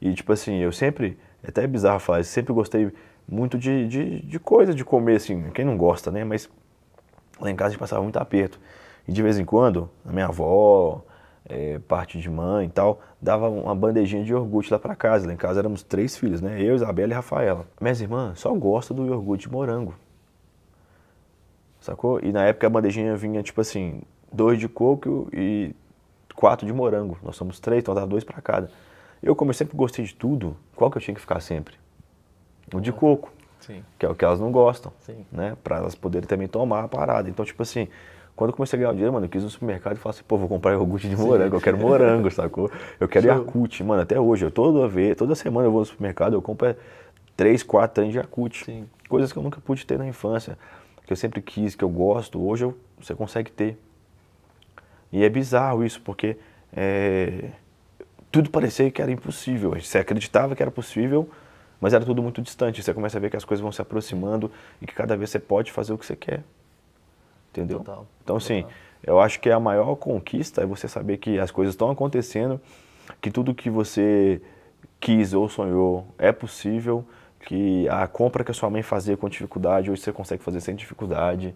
E, tipo assim, eu sempre, é até é bizarro falar, isso, sempre gostei muito de, de, de coisa de comer, assim, quem não gosta, né? Mas lá em casa a gente passava muito aperto. E de vez em quando, a minha avó, é, parte de mãe e tal, dava uma bandejinha de iogurte lá para casa. Lá em casa éramos três filhos, né? Eu, Isabela e Rafaela. Minhas irmãs só gostam do iogurte de morango. Sacou? E na época a bandejinha vinha, tipo assim, dois de coco e quatro de morango. Nós somos três, então dava dois para cada. Eu, como eu sempre gostei de tudo, qual que eu tinha que ficar sempre? O de ah, coco. Sim. Que é o que elas não gostam, Sim. né? Pra elas poderem também tomar a parada. Então, tipo assim, quando eu comecei a ganhar dinheiro, mano, eu quis ir no supermercado e falei assim, pô, vou comprar iogurte de morango, eu quero morango, sacou? Eu quero Show. mano, até hoje, eu toda vez, toda semana eu vou no supermercado, eu compro é, três, quatro trens de Yakult. Sim. Coisas que eu nunca pude ter na infância, que eu sempre quis, que eu gosto, hoje eu, você consegue ter. E é bizarro isso, porque é, tudo parecia que era impossível. Você acreditava que era possível, mas era tudo muito distante. Você começa a ver que as coisas vão se aproximando e que cada vez você pode fazer o que você quer. Entendeu? Total. Então, sim, eu acho que a maior conquista é você saber que as coisas estão acontecendo, que tudo que você quis ou sonhou é possível, que a compra que a sua mãe fazia com dificuldade, hoje você consegue fazer sem dificuldade,